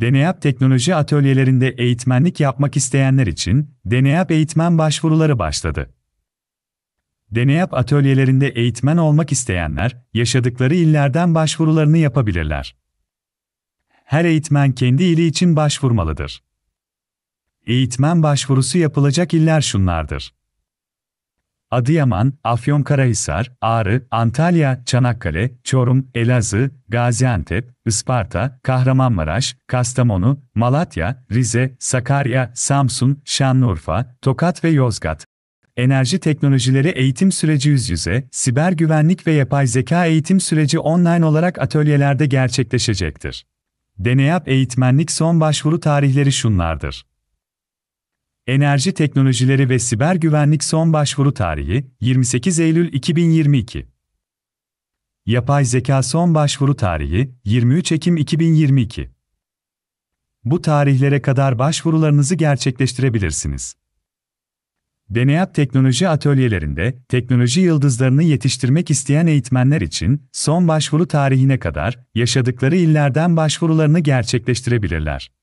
Deneyap Teknoloji Atölyelerinde eğitmenlik yapmak isteyenler için Deneyap Eğitmen başvuruları başladı. Deneyap atölyelerinde eğitmen olmak isteyenler, yaşadıkları illerden başvurularını yapabilirler. Her eğitmen kendi ili için başvurmalıdır. Eğitmen başvurusu yapılacak iller şunlardır. Adıyaman, Afyonkarahisar, Ağrı, Antalya, Çanakkale, Çorum, Elazığ, Gaziantep, Isparta, Kahramanmaraş, Kastamonu, Malatya, Rize, Sakarya, Samsun, Şanlıurfa, Tokat ve Yozgat. Enerji Teknolojileri Eğitim Süreci Yüz Yüze, Siber Güvenlik ve Yapay Zeka Eğitim Süreci online olarak atölyelerde gerçekleşecektir. Deneyap Eğitmenlik son başvuru tarihleri şunlardır. Enerji Teknolojileri ve Siber Güvenlik son başvuru tarihi 28 Eylül 2022. Yapay zeka son başvuru tarihi 23 Ekim 2022. Bu tarihlere kadar başvurularınızı gerçekleştirebilirsiniz. Deneyap Teknoloji Atölyelerinde teknoloji yıldızlarını yetiştirmek isteyen eğitmenler için son başvuru tarihine kadar yaşadıkları illerden başvurularını gerçekleştirebilirler.